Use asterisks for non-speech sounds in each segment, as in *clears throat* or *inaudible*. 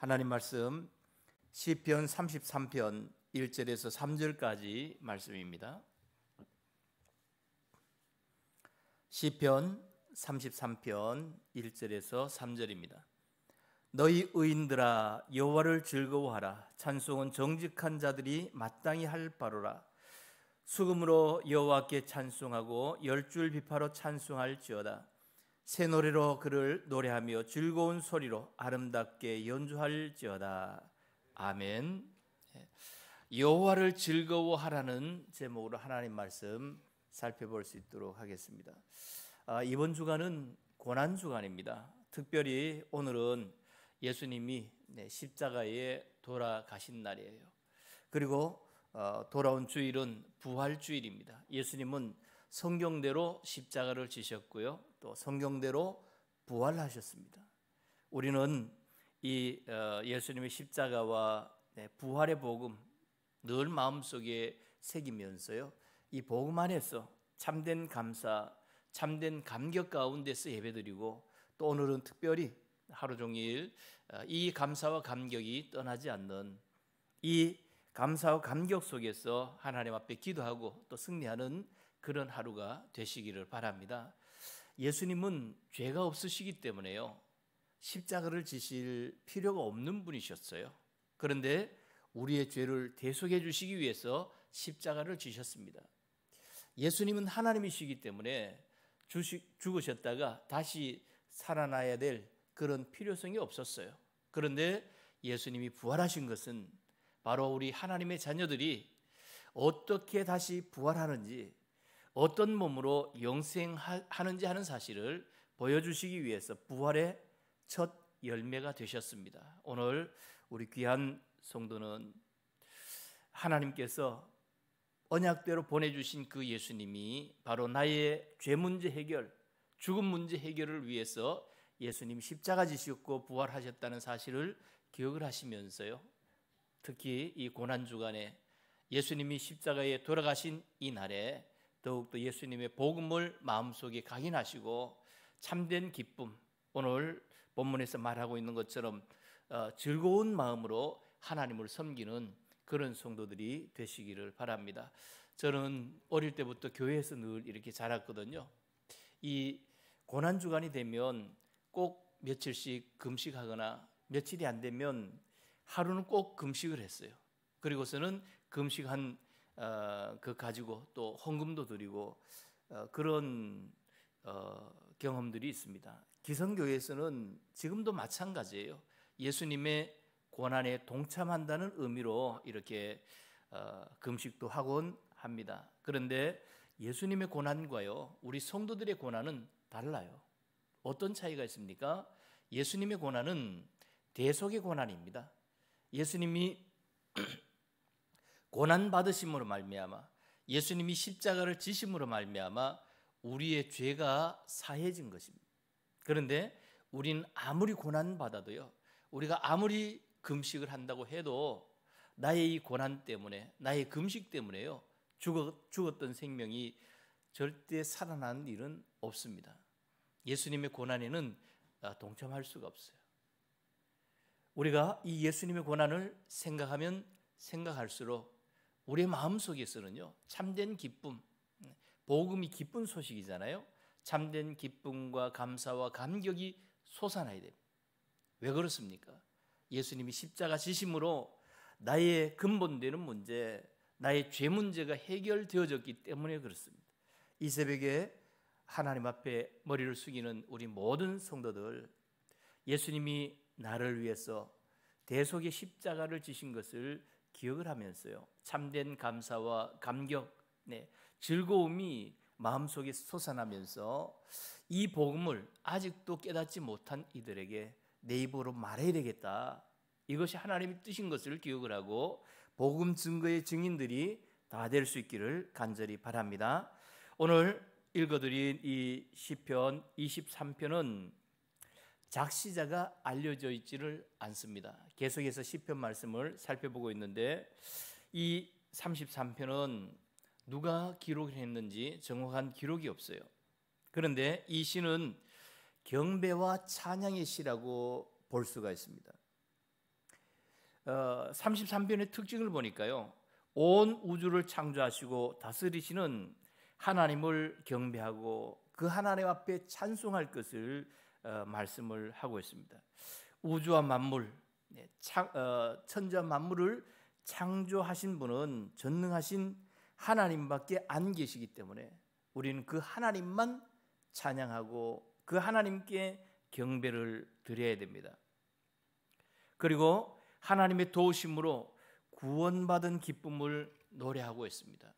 하나님 말씀 시편 33편 1절에서 3절까지 말씀입니다. 시편 33편 1절에서 3절입니다. 너희 의인들아 여호와를 즐거워하라 찬송은 정직한 자들이 마땅히 할 바로라 수금으로 여호와께 찬송하고 열줄 비파로 찬송할지어다 새 노래로 그를 노래하며 즐거운 소리로 아름답게 연주할지어다. 아멘. 예. 여호와를 즐거워하라는 제목으로 하나님 말씀 살펴볼 수 있도록 하겠습니다. 아, 이번 주간은 고난 주간입니다. 특별히 오늘은 예수님이 네, 십자가에 돌아가신 날이에요. 그리고 어, 돌아온 주일은 부활 주일입니다. 예수님은 성경대로 십자가를 지셨고요. 또 성경대로 부활하셨습니다. 우리는 이 어, 예수님의 십자가와 네, 부활의 복음 늘 마음속에 새기면서요. 이 복음 안에서 참된 감사, 참된 감격 가운데서 예배드리고 또 오늘은 특별히 하루 종일 어, 이 감사와 감격이 떠나지 않는 이 감사와 감격 속에서 하나님 앞에 기도하고 또 승리하는 그런 하루가 되시기를 바랍니다. 예수님은 죄가 없으시기 때문에요. 십자가를 지실 필요가 없는 분이셨어요. 그런데 우리의 죄를 대속해 주시기 위해서 십자가를 지셨습니다. 예수님은 하나님이시기 때문에 죽으셨다가 다시 살아나야 될 그런 필요성이 없었어요. 그런데 예수님이 부활하신 것은 바로 우리 하나님의 자녀들이 어떻게 다시 부활하는지 어떤 몸으로 영생하는지 하는 사실을 보여주시기 위해서 부활의 첫 열매가 되셨습니다. 오늘 우리 귀한 성도는 하나님께서 언약대로 보내주신 그 예수님이 바로 나의 죄 문제 해결, 죽음 문제 해결을 위해서 예수님 십자가 지셨고 부활하셨다는 사실을 기억을 하시면서요. 특히 이 고난 주간에 예수님이 십자가에 돌아가신 이 날에 더욱더 예수님의 복음을 마음속에 각인하시고 참된 기쁨 오늘 본문에서 말하고 있는 것처럼 어, 즐거운 마음으로 하나님을 섬기는 그런 성도들이 되시기를 바랍니다. 저는 어릴 때부터 교회에서 늘 이렇게 자랐거든요. 이 고난 주간이 되면 꼭 며칠씩 금식하거나 며칠이 안 되면 하루는 꼭 금식을 했어요. 그리고서는 금식 한 어, 그 가지고 또 헌금도 드리고 어, 그런 어, 경험들이 있습니다. 기성교회에서는 지금도 마찬가지예요. 예수님의 고난에 동참한다는 의미로 이렇게 금식도 하곤 합니다. 그런데 예수님의 고난과요, 우리 성도들의 고난은 달라요. 어떤 차이가 있습니까? 예수님의 고난은 대속의 고난입니다. 예수님이 *clears throat* 고난 받으심으로 말미암아 예수님이 십자가를 지심으로 말미암아 우리의 죄가 사해진 것입니다. 그런데 우리는 아무리 고난 받아도요. 우리가 아무리 금식을 한다고 해도 나의 이 고난 때문에 나의 금식 때문에요. 죽었, 죽었던 생명이 절대 살아나는 일은 없습니다. 예수님의 고난에는 아, 동참할 수가 없어요. 우리가 이 예수님의 고난을 생각하면 생각할수록 우리의 마음속에서는요. 참된 기쁨. 복음이 기쁜 소식이잖아요. 참된 기쁨과 감사와 감격이 솟아나야 됩니다. 왜 그렇습니까? 예수님이 십자가 지심으로 나의 근본되는 문제, 나의 죄 문제가 해결되어졌기 때문에 그렇습니다. 이 새벽에 하나님 앞에 머리를 숙이는 우리 모든 성도들, 예수님이 나를 위해서 대속의 십자가를 지신 것을 기억을 하면서요. 참된 감사와 감격, 네, 즐거움이 마음속에 솟아나면서 이 복음을 아직도 깨닫지 못한 이들에게 내 입으로 말해야 되겠다. 이것이 하나님의 뜻인 것을 기억을 하고 복음 증거의 증인들이 다 될 수 있기를 간절히 바랍니다. 오늘 읽어드린 이 시편 23편은 작시자가 알려져 있지를 않습니다. 계속해서 시편 말씀을 살펴보고 있는데 이 33편은 누가 기록했는지 을 정확한 기록이 없어요. 그런데 이 시는 경배와 찬양의 시라고 볼 수가 있습니다. 33편의 어, 특징을 보니까요. 온 우주를 창조하시고 다스리시는 하나님을 경배하고 그 하나님 앞에 찬송할 것을 어, 말씀을 하고 있습니다. 우주와 만물, 네, 어, 천자 만물을 창조하신 분은 전능하신 하나님밖에 안 계시기 때문에 우리는 그 하나님만 찬양하고 그 하나님께 경배를 드려야 됩니다. 그리고 하나님의 도우심으로 구원받은 기쁨을 노래하고 있습니다.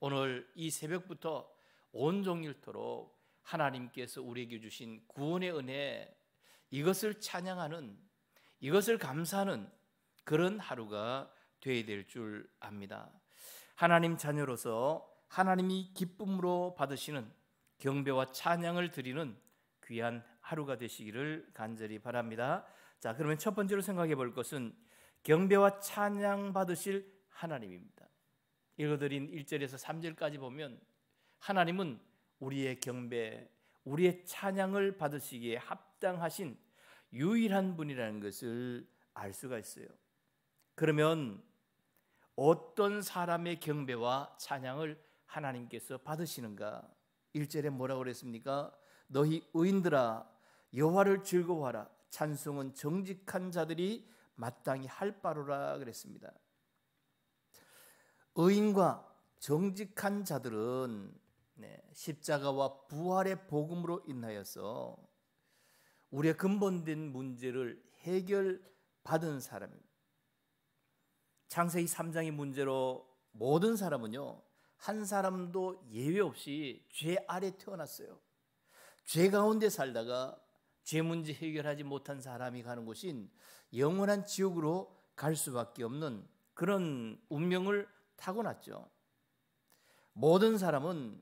오늘 이 새벽부터 온 종일토록 하나님께서 우리에게 주신 구원의 은혜 이것을 찬양하는 이것을 감사하는 그런 하루가 돼야 될 줄 압니다. 하나님 자녀로서 하나님이 기쁨으로 받으시는 경배와 찬양을 드리는 귀한 하루가 되시기를 간절히 바랍니다. 자, 그러면 첫 번째로 생각해 볼 것은 경배와 찬양 받으실 하나님입니다. 읽어드린 1절에서 3절까지 보면 하나님은 우리의 경배, 우리의 찬양을 받으시기에 합당하신 유일한 분이라는 것을 알 수가 있어요. 그러면 어떤 사람의 경배와 찬양을 하나님께서 받으시는가? 1절에 뭐라고 그랬습니까? 너희 의인들아 여호와를 즐거워하라 찬송은 정직한 자들이 마땅히 할 바로라 그랬습니다. 의인과 정직한 자들은 네, 십자가와 부활의 복음으로 인하여서 우리의 근본된 문제를 해결받은 사람입니다. 창세기 3장의 문제로 모든 사람은요. 한 사람도 예외 없이 죄 아래 태어났어요. 죄 가운데 살다가 죄 문제 해결하지 못한 사람이 가는 곳인 영원한 지옥으로 갈 수밖에 없는 그런 운명을 타고났죠. 모든 사람은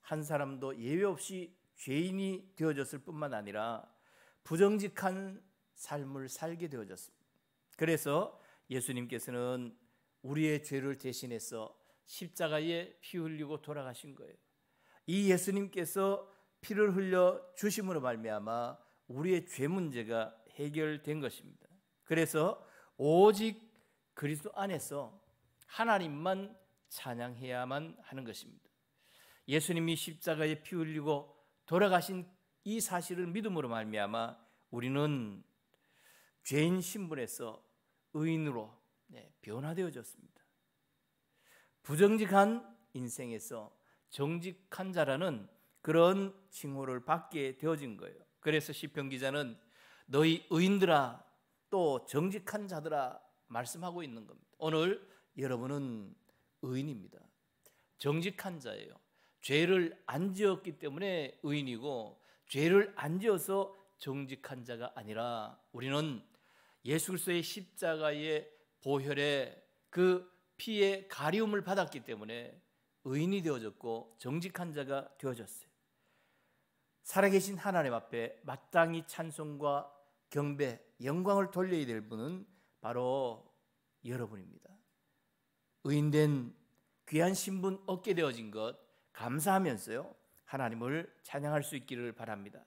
한 사람도 예외 없이 죄인이 되어졌을 뿐만 아니라 부정직한 삶을 살게 되어졌습니다. 그래서 예수님께서는 우리의 죄를 대신해서 십자가에 피 흘리고 돌아가신 거예요. 이 예수님께서 피를 흘려 주심으로 말미암아 우리의 죄 문제가 해결된 것입니다. 그래서 오직 그리스도 안에서 하나님만 찬양해야만 하는 것입니다. 예수님이 십자가에 피 흘리고 돌아가신 이 사실을 믿음으로 말미암아 우리는 죄인 신분에서 의인으로 네, 변화되어졌습니다. 부정직한 인생에서 정직한 자라는 그런 칭호를 받게 되어진 거예요. 그래서 시편 기자는 너희 의인들아 또 정직한 자들아 말씀하고 있는 겁니다. 오늘 여러분은 의인입니다. 정직한 자예요. 죄를 안 지었기 때문에 의인이고 죄를 안 지어서 정직한 자가 아니라 우리는 예수 그리스도의 십자가의 보혈의 그 피의 가리움을 받았기 때문에 의인이 되어졌고 정직한 자가 되어졌어요. 살아계신 하나님 앞에 마땅히 찬송과 경배, 영광을 돌려야 될 분은 바로 여러분입니다. 의인된 귀한 신분 얻게 되어진 것 감사하면서요. 하나님을 찬양할 수 있기를 바랍니다.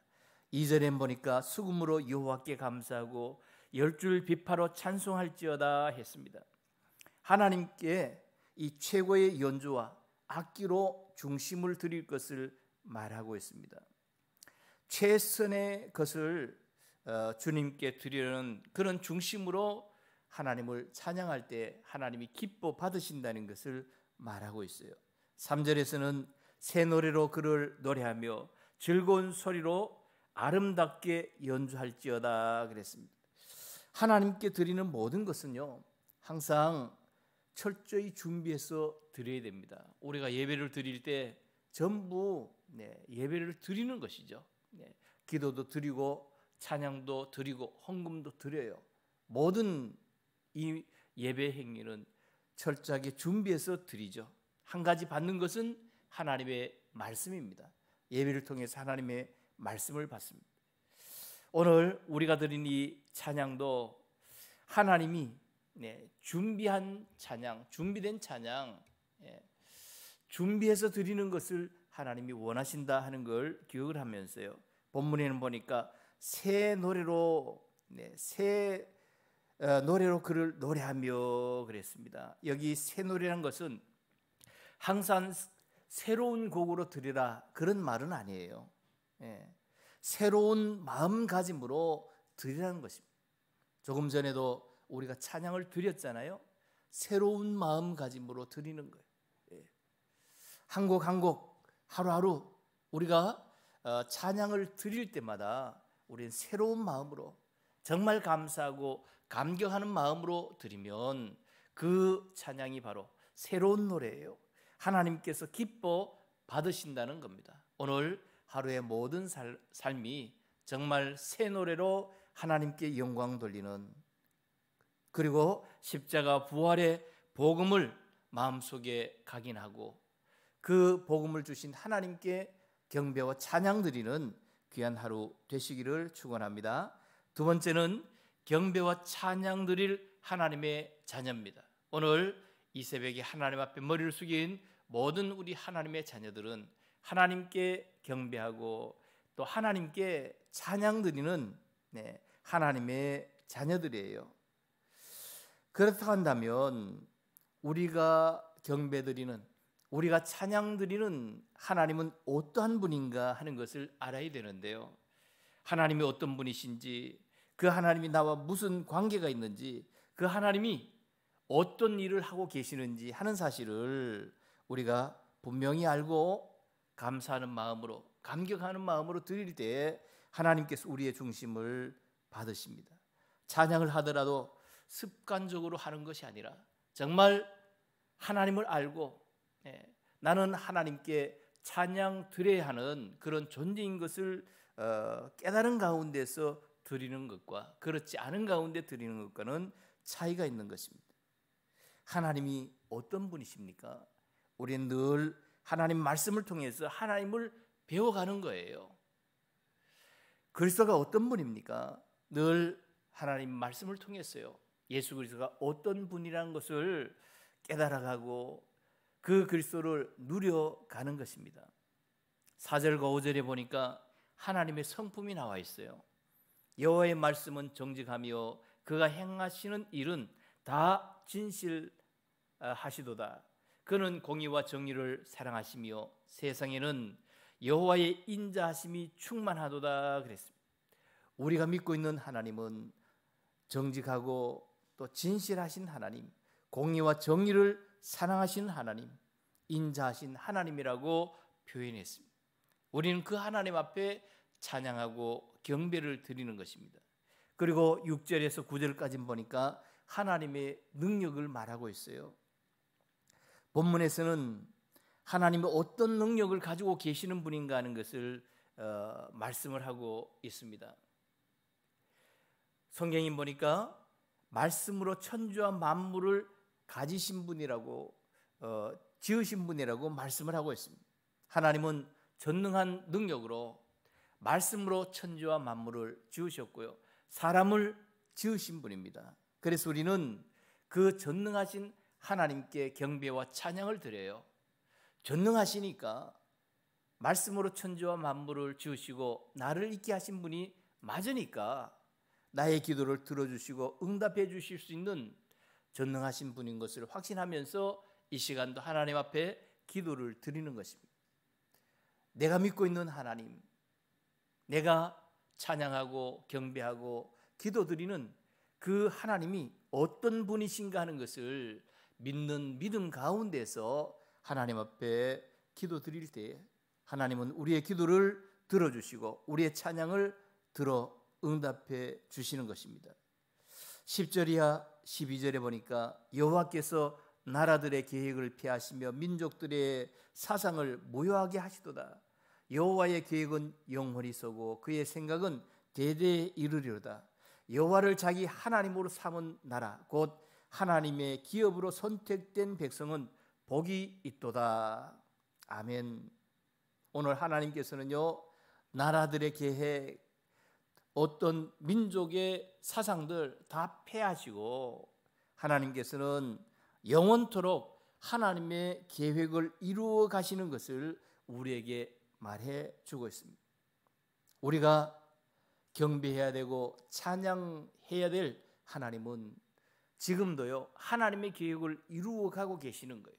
2절엔 보니까 수금으로 여호와께 감사하고 열줄 비파로 찬송할지어다 했습니다. 하나님께 이 최고의 연주와 악기로 중심을 드릴 것을 말하고 있습니다. 최선의 것을 어, 주님께 드리는 그런 중심으로 하나님을 찬양할 때 하나님이 기뻐 받으신다는 것을 말하고 있어요. 3절에서는 새 노래로 그를 노래하며 즐거운 소리로 아름답게 연주할지어다 그랬습니다. 하나님께 드리는 모든 것은요. 항상 철저히 준비해서 드려야 됩니다. 우리가 예배를 드릴 때 전부 네, 예배를 드리는 것이죠. 네, 기도도 드리고 찬양도 드리고 헌금도 드려요. 모든 이 예배 행위는 철저하게 준비해서 드리죠. 한 가지 받는 것은 하나님의 말씀입니다. 예배를 통해서 하나님의 말씀을 받습니다. 오늘 우리가 드린 이 찬양도 하나님이 네, 준비한 찬양, 준비된 찬양, 예, 준비해서 드리는 것을 하나님이 원하신다 하는 걸 기억을 하면서요. 본문에는 보니까 새 노래로 네, 새 어, 노래로 그를 노래하며 그랬습니다. 여기 새 노래란 것은 항상 새로운 곡으로 드리라 그런 말은 아니에요. 예, 새로운 마음가짐으로 드리라는 것입니다. 조금 전에도 우리가 찬양을 드렸잖아요. 새로운 마음가짐으로 드리는 거예요. 예. 한곡 한 곡 하루하루 우리가 어, 찬양을 드릴 때마다 우리는 새로운 마음으로 정말 감사하고 감격하는 마음으로 드리면 그 찬양이 바로 새로운 노래예요. 하나님께서 기뻐 받으신다는 겁니다. 오늘 하루의 모든 살, 삶이 정말 새 노래로 하나님께 영광 돌리는 그리고 십자가 부활의 복음을 마음속에 각인하고 그 복음을 주신 하나님께 경배와 찬양 드리는 귀한 하루 되시기를 축원합니다. 두 번째는 경배와 찬양 드릴 하나님의 자녀입니다. 오늘 이 새벽에 하나님 앞에 머리를 숙인 모든 우리 하나님의 자녀들은 하나님께 경배하고 또 하나님께 찬양 드리는 네, 하나님의 자녀들이에요. 그렇다 한다면 우리가 경배 드리는 우리가 찬양 드리는 하나님은 어떠한 분인가 하는 것을 알아야 되는데요. 하나님이 어떤 분이신지 그 하나님이 나와 무슨 관계가 있는지 그 하나님이 어떤 일을 하고 계시는지 하는 사실을 우리가 분명히 알고 감사하는 마음으로 감격하는 마음으로 드릴 때 하나님께서 우리의 중심을 받으십니다. 찬양을 하더라도 습관적으로 하는 것이 아니라 정말 하나님을 알고 예, 나는 하나님께 찬양 드려야 하는 그런 존재인 것을 어, 깨달은 가운데서 드리는 것과 그렇지 않은 가운데 드리는 것과는 차이가 있는 것입니다. 하나님이 어떤 분이십니까? 우리는 늘 하나님 말씀을 통해서 하나님을 배워가는 거예요. 그리스도가 어떤 분입니까? 늘 하나님 말씀을 통해서요. 예수 그리스도가 어떤 분이라는 것을 깨달아가고 그 그리스도를 누려가는 것입니다. 4절과 5절에 보니까 하나님의 성품이 나와 있어요. 여호와의 말씀은 정직하며 그가 행하시는 일은 다 진실하시도다. 그는 공의와 정의를 사랑하시며 세상에는 여호와의 인자하심이 충만하도다 그랬습니다. 우리가 믿고 있는 하나님은 정직하고 또 진실하신 하나님, 공의와 정의를 사랑하신 하나님, 인자하신 하나님이라고 표현했습니다. 우리는 그 하나님 앞에 찬양하고 경배를 드리는 것입니다. 그리고 6절에서 9절까지 보니까 하나님의 능력을 말하고 있어요. 본문에서는 하나님이 어떤 능력을 가지고 계시는 분인가 하는 것을 어, 말씀을 하고 있습니다. 성경인 보니까 말씀으로 천주와 만물을 가지신 분이라고 어, 지으신 분이라고 말씀을 하고 있습니다. 하나님은 전능한 능력으로 말씀으로 천지와 만물을 지으셨고요. 사람을 지으신 분입니다. 그래서 우리는 그 전능하신 하나님께 경배와 찬양을 드려요. 전능하시니까 말씀으로 천지와 만물을 지으시고 나를 있게 하신 분이 맞으니까 나의 기도를 들어주시고 응답해 주실 수 있는 전능하신 분인 것을 확신하면서 이 시간도 하나님 앞에 기도를 드리는 것입니다. 내가 믿고 있는 하나님, 내가 찬양하고 경배하고 기도드리는 그 하나님이 어떤 분이신가 하는 것을 믿는 믿음 가운데서 하나님 앞에 기도 드릴 때 하나님은 우리의 기도를 들어주시고 우리의 찬양을 들어 응답해 주시는 것입니다. 10절이야 12절에 보니까 여호와께서 나라들의 계획을 피하시며 민족들의 사상을 모여하게 하시도다. 여호와의 계획은 영원히 서고 그의 생각은 대대에 이르리로다. 여호와를 자기 하나님으로 삼은 나라 곧 하나님의 기업으로 선택된 백성은 복이 있도다. 아멘. 오늘 하나님께서는요, 나라들의 계획, 어떤 민족의 사상들 다 폐하시고, 하나님께서는 영원토록 하나님의 계획을 이루어 가시는 것을 우리에게 말해 주고 있습니다. 우리가 경배해야 되고 찬양해야 될 하나님은 지금도요 하나님의 계획을 이루어가고 계시는 거예요.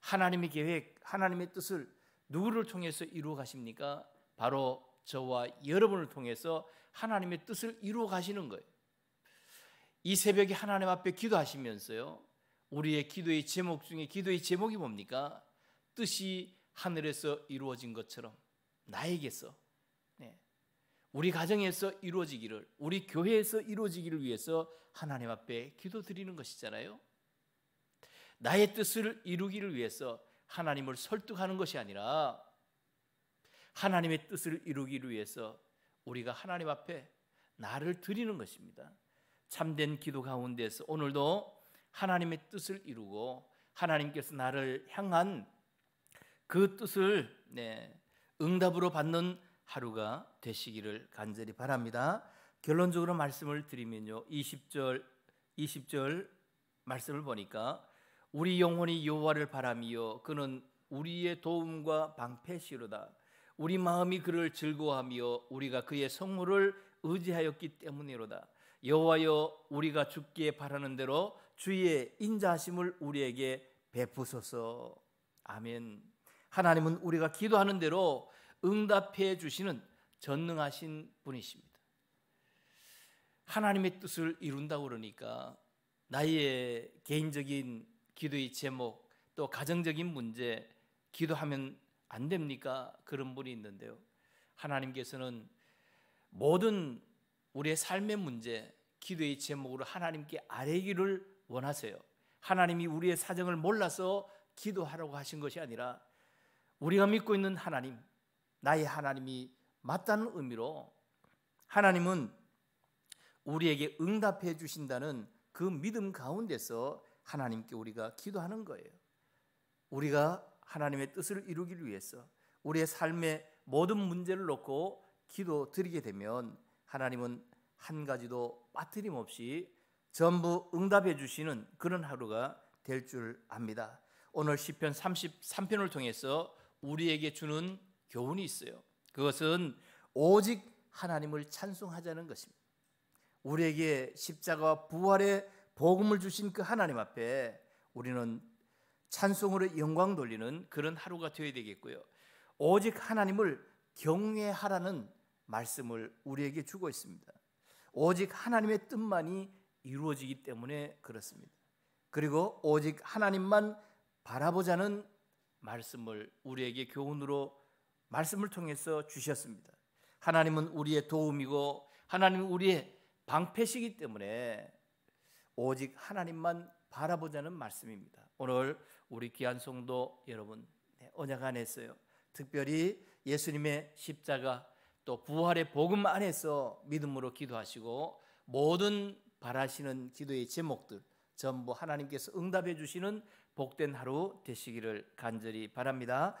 하나님의 계획, 하나님의 뜻을 누구를 통해서 이루어 가십니까? 바로 저와 여러분을 통해서 하나님의 뜻을 이루어 가시는 거예요. 이 새벽에 하나님 앞에 기도하시면서요. 우리의 기도의 제목 중에 기도의 제목이 뭡니까? 뜻이 하늘에서 이루어진 것처럼 나에게서 우리 가정에서 이루어지기를, 우리 교회에서 이루어지기를 위해서 하나님 앞에 기도드리는 것이잖아요. 나의 뜻을 이루기를 위해서 하나님을 설득하는 것이 아니라 하나님의 뜻을 이루기를 위해서 우리가 하나님 앞에 나를 드리는 것입니다. 참된 기도 가운데서 오늘도 하나님의 뜻을 이루고 하나님께서 나를 향한 그 뜻을 네, 응답으로 받는 하루가 되시기를 간절히 바랍니다. 결론적으로 말씀을 드리면요. 20절 20절 말씀을 보니까 우리 영혼이 여호와를 바라미요 그는 우리의 도움과 방패시로다. 우리 마음이 그를 즐거워하며 우리가 그의 성물을 의지하였기 때문이로다. 여호와여 우리가 죽기에 바라는 대로 주의 인자하심을 우리에게 베푸소서. 아멘. 하나님은 우리가 기도하는 대로 응답해 주시는 전능하신 분이십니다. 하나님의 뜻을 이룬다 그러니까 나의 개인적인 기도의 제목 또 가정적인 문제 기도하면 안 됩니까? 그런 분이 있는데요. 하나님께서는 모든 우리의 삶의 문제 기도의 제목으로 하나님께 아뢰기를 원하세요. 하나님이 우리의 사정을 몰라서 기도하라고 하신 것이 아니라 우리가 믿고 있는 하나님, 나의 하나님이 맞다는 의미로 하나님은 우리에게 응답해 주신다는 그 믿음 가운데서 하나님께 우리가 기도하는 거예요. 우리가 하나님의 뜻을 이루기 위해서 우리의 삶의 모든 문제를 놓고 기도 드리게 되면 하나님은 한 가지도 빠뜨림 없이 전부 응답해 주시는 그런 하루가 될 줄 압니다. 오늘 시편 33편을 통해서 우리에게 주는 교훈이 있어요. 그것은 오직 하나님을 찬송하자는 것입니다. 우리에게 십자가 부활의 복음을 주신 그 하나님 앞에 우리는 찬송으로 영광 돌리는 그런 하루가 되어야 되겠고요. 오직 하나님을 경외하라는 말씀을 우리에게 주고 있습니다. 오직 하나님의 뜻만이 이루어지기 때문에 그렇습니다. 그리고 오직 하나님만 바라보자는 말씀을 우리에게 교훈으로 말씀을 통해서 주셨습니다. 하나님은 우리의 도움이고 하나님은 우리의 방패시기 때문에 오직 하나님만 바라보자는 말씀입니다. 오늘 우리 귀한 성도 여러분 네, 언약 안에서요. 특별히 예수님의 십자가 또 부활의 복음 안에서 믿음으로 기도하시고 모든 바라시는 기도의 제목들 전부 하나님께서 응답해 주시는 복된 하루 되시기를 간절히 바랍니다.